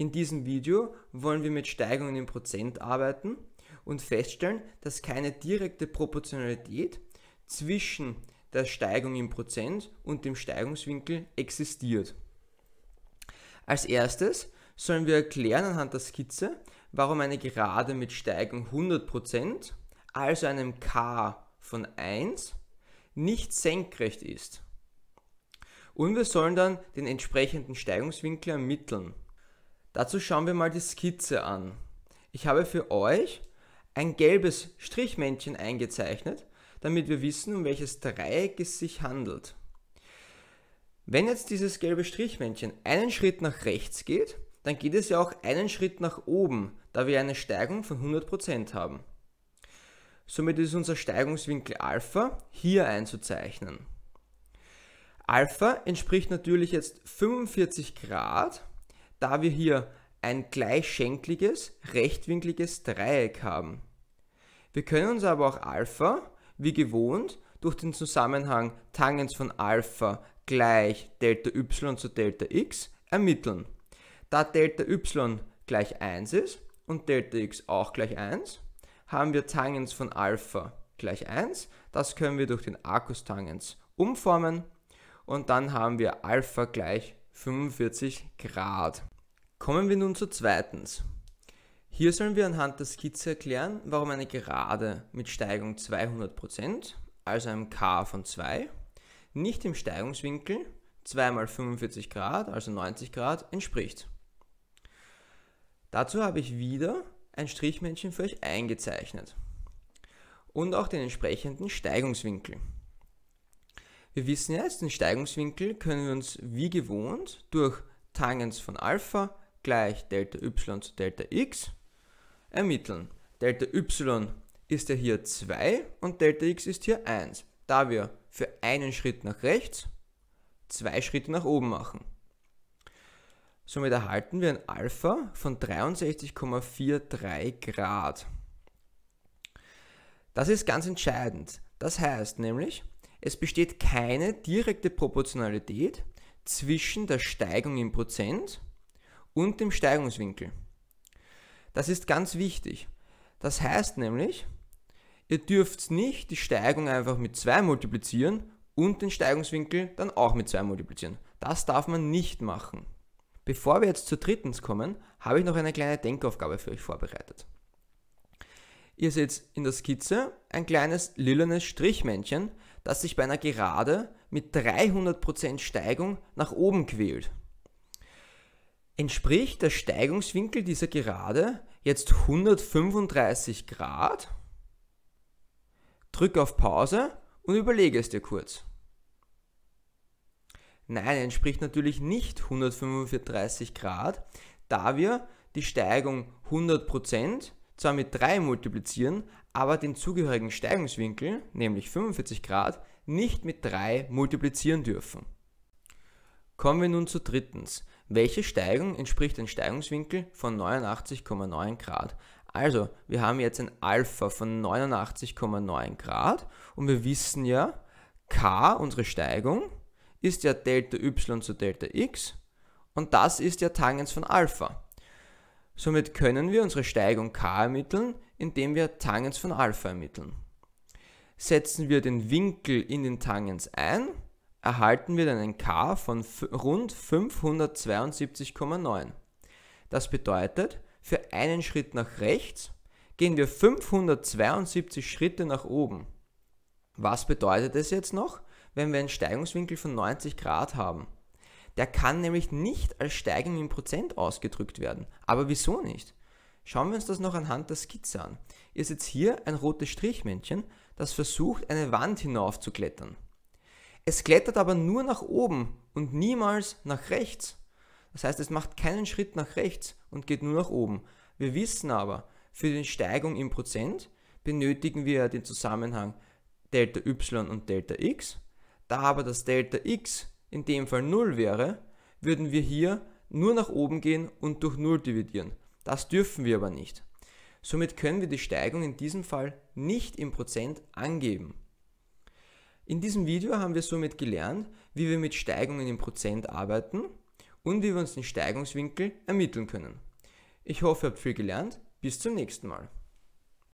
In diesem Video wollen wir mit Steigungen in Prozent arbeiten und feststellen, dass keine direkte Proportionalität zwischen der Steigung in Prozent und dem Steigungswinkel existiert. Als erstes sollen wir erklären anhand der Skizze, warum eine Gerade mit Steigung 100%, also einem k von 1, nicht senkrecht ist. Und wir sollen dann den entsprechenden Steigungswinkel ermitteln. Dazu schauen wir mal die Skizze an. Ich habe für euch ein gelbes Strichmännchen eingezeichnet, damit wir wissen, um welches Dreieck es sich handelt. Wenn jetzt dieses gelbe Strichmännchen einen Schritt nach rechts geht, dann geht es ja auch einen Schritt nach oben, da wir eine Steigung von 100% haben. Somit ist unser Steigungswinkel Alpha hier einzuzeichnen. Alpha entspricht natürlich jetzt 45 Grad da wir hier ein gleichschenkliges, rechtwinkliges Dreieck haben. Wir können uns aber auch Alpha, wie gewohnt, durch den Zusammenhang Tangens von Alpha gleich Delta y zu Delta x ermitteln. Da Delta y gleich 1 ist und Delta x auch gleich 1, haben wir Tangens von Alpha gleich 1. Das können wir durch den Arcus Tangens umformen und dann haben wir Alpha gleich 45 Grad. Kommen wir nun zu zweitens. Hier sollen wir anhand der Skizze erklären, warum eine Gerade mit Steigung 200%, also einem K von 2, nicht dem Steigungswinkel 2 mal 45 Grad, also 90 Grad, entspricht. Dazu habe ich wieder ein Strichmännchen für euch eingezeichnet und auch den entsprechenden Steigungswinkel. Wir wissen jetzt, den Steigungswinkel können wir uns wie gewohnt durch Tangens von Alpha gleich Delta y zu Delta x ermitteln. Delta y ist ja hier 2 und Delta x ist hier 1, da wir für einen Schritt nach rechts zwei Schritte nach oben machen. Somit erhalten wir ein Alpha von 63,43 Grad. Das ist ganz entscheidend. Das heißt nämlich, es besteht keine direkte Proportionalität zwischen der Steigung im Prozent und dem Steigungswinkel. Das ist ganz wichtig. Das heißt nämlich, ihr dürft nicht die Steigung einfach mit 2 multiplizieren und den Steigungswinkel dann auch mit 2 multiplizieren. Das darf man nicht machen. Bevor wir jetzt zu drittens kommen, habe ich noch eine kleine Denkaufgabe für euch vorbereitet. Ihr seht in der Skizze ein kleines lilanes Strichmännchen, das sich bei einer Gerade mit 300% Steigung nach oben quält. Entspricht der Steigungswinkel dieser Gerade jetzt 135 Grad? Drück auf Pause und überlege es dir kurz. Nein, entspricht natürlich nicht 135 Grad, da wir die Steigung 100% zwar mit 3 multiplizieren, aber den zugehörigen Steigungswinkel, nämlich 45 Grad, nicht mit 3 multiplizieren dürfen. Kommen wir nun zu drittens. Welche Steigung entspricht dem Steigungswinkel von 89,9 Grad? Also, wir haben jetzt ein Alpha von 89,9 Grad und wir wissen ja, k, unsere Steigung, ist ja Delta y zu Delta x und das ist ja Tangens von Alpha. Somit können wir unsere Steigung k ermitteln, indem wir Tangens von Alpha ermitteln. Setzen wir den Winkel in den Tangens ein, erhalten wir dann ein k von rund 572,9. Das bedeutet, für einen Schritt nach rechts gehen wir 572 Schritte nach oben. Was bedeutet es jetzt noch, wenn wir einen Steigungswinkel von 90 Grad haben? Der kann nämlich nicht als Steigung in Prozent ausgedrückt werden. Aber wieso nicht? Schauen wir uns das noch anhand der Skizze an. Ihr seht hier ein rotes Strichmännchen, das versucht, eine Wand hinaufzuklettern. Es klettert aber nur nach oben und niemals nach rechts. Das heißt, es macht keinen Schritt nach rechts und geht nur nach oben. Wir wissen aber, für die Steigung in Prozent benötigen wir den Zusammenhang Delta y und Delta x. Da aber das Delta x in dem Fall 0 wäre, würden wir hier nur nach oben gehen und durch 0 dividieren. Das dürfen wir aber nicht. Somit können wir die Steigung in diesem Fall nicht im Prozent angeben. In diesem Video haben wir somit gelernt, wie wir mit Steigungen im Prozent arbeiten und wie wir uns den Steigungswinkel ermitteln können. Ich hoffe, ihr habt viel gelernt. Bis zum nächsten Mal.